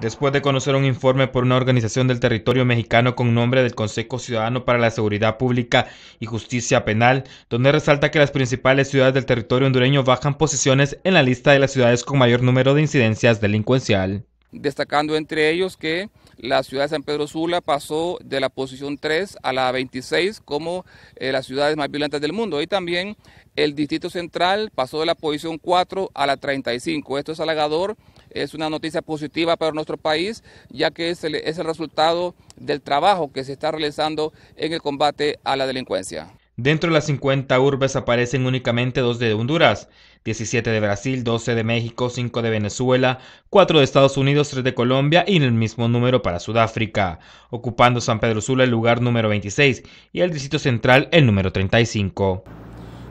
Después de conocer un informe por una organización del territorio mexicano con nombre del Consejo Ciudadano para la Seguridad Pública y Justicia Penal, donde resalta que las principales ciudades del territorio hondureño bajan posiciones en la lista de las ciudades con mayor número de incidencias delincuencial. Destacando entre ellos que la ciudad de San Pedro Sula pasó de la posición 3 a la 26 como eh, las ciudades más violentas del mundo. Y también el Distrito Central pasó de la posición 4 a la 35. Esto es halagador es una noticia positiva para nuestro país, ya que es el, resultado del trabajo que se está realizando en el combate a la delincuencia. Dentro de las 50 urbes aparecen únicamente dos de Honduras, 17 de Brasil, 12 de México, 5 de Venezuela, 4 de Estados Unidos, 3 de Colombia y el mismo número para Sudáfrica, ocupando San Pedro Sula el lugar número 26 y el Distrito Central el número 35.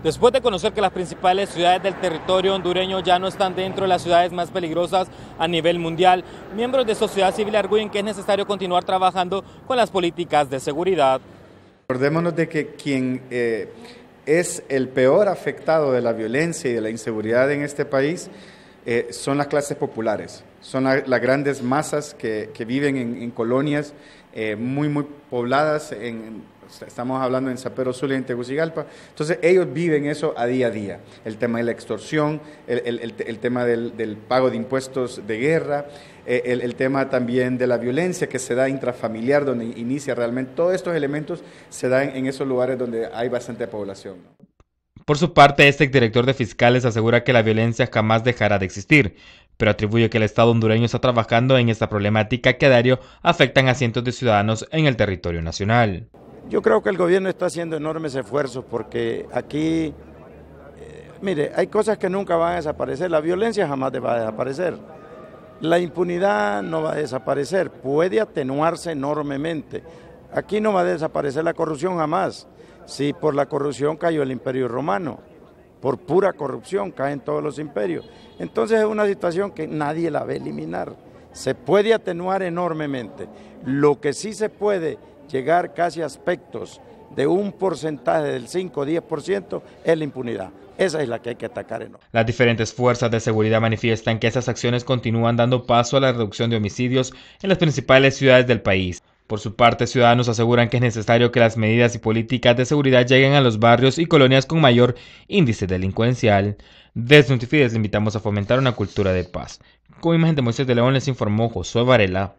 Después de conocer que las principales ciudades del territorio hondureño ya no están dentro de las ciudades más peligrosas a nivel mundial, miembros de sociedad civil arguyen que es necesario continuar trabajando con las políticas de seguridad. recordémonos de que quien eh, es el peor afectado de la violencia y de la inseguridad en este país eh, son las clases populares, son las grandes masas que, viven en, colonias eh, muy, muy pobladas, en Estamos hablando en Zapero y en Tegucigalpa. Entonces, ellos viven eso a día a día. El tema de la extorsión, el, tema del, pago de impuestos de guerra, eh, el, tema también de la violencia que se da intrafamiliar, donde inicia realmente. Todos estos elementos se dan en esos lugares donde hay bastante población. Por su parte, este director de fiscales asegura que la violencia jamás dejará de existir, pero atribuye que el Estado hondureño está trabajando en esta problemática que a diario afectan a cientos de ciudadanos en el territorio nacional. Yo creo que el gobierno está haciendo enormes esfuerzos porque aquí, eh, mire, hay cosas que nunca van a desaparecer, la violencia jamás va a desaparecer, la impunidad no va a desaparecer, puede atenuarse enormemente. Aquí no va a desaparecer la corrupción jamás. Si por la corrupción cayó el imperio romano, por pura corrupción caen todos los imperios. Entonces es una situación que nadie la ve a eliminar. Se puede atenuar enormemente. Lo que sí se puede llegar casi a aspectos de un porcentaje del 5 o 10% es la impunidad. Esa es la que hay que atacar. en Las diferentes fuerzas de seguridad manifiestan que esas acciones continúan dando paso a la reducción de homicidios en las principales ciudades del país. Por su parte, ciudadanos aseguran que es necesario que las medidas y políticas de seguridad lleguen a los barrios y colonias con mayor índice delincuencial. Desde les invitamos a fomentar una cultura de paz. Con imagen de Moisés de León les informó Josué Varela.